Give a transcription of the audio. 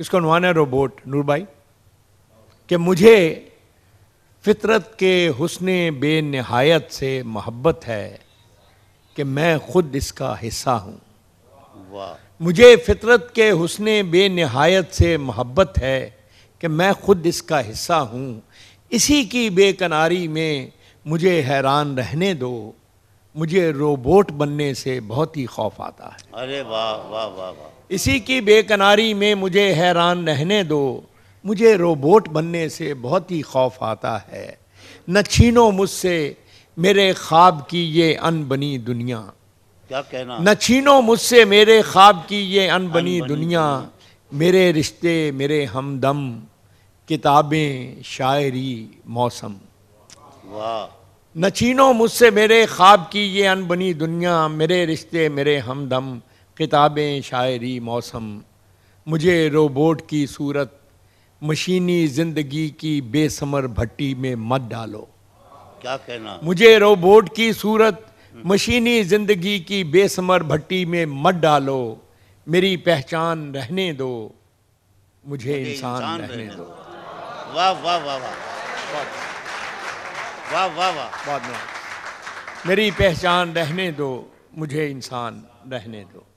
इसको अनुमान है रोबोट नूरबाई कि मुझे फितरत के हसन बे नहायत से मोहब्बत है कि मैं खुद इसका हिस्सा हूँ मुझे फितरत के हसन बे नहायत से मोहब्बत है कि मैं खुद इसका हिस्सा हूँ इसी की बेकनारी में मुझे हैरान रहने दो मुझे रोबोट बनने से बहुत ही खौफ आता है अरे वाह वाह वाह वाह इसी की बेकनारी में मुझे हैरान रहने दो मुझे रोबोट बनने से बहुत ही खौफ आता है न छीनो मुझसे मेरे ख्वाब की ये अनबनी दुनिया क्या कहना न छीनो मुझसे मेरे ख्वाब की ये अनबनी दुनिया, दुनिया। मेरे रिश्ते मेरे हमदम किताबें शायरी मौसम वाह नचीनों मुझसे मेरे ख्वाब की ये अनबनी दुनिया मेरे रिश्ते मेरे हमदम किताबें शायरी मौसम मुझे रोबोट की सूरत मशीनी ज़िंदगी की बेसमर भट्टी में मत डालो क्या कहना मुझे रोबोट की सूरत मशीनी ज़िंदगी की बेसमर भट्टी में मत डालो मेरी पहचान रहने दो मुझे इंसान रहने, रहने दो वाह वाह वाह वाह वाह वाह वाह बहुत मेरी पहचान रहने दो मुझे इंसान रहने दो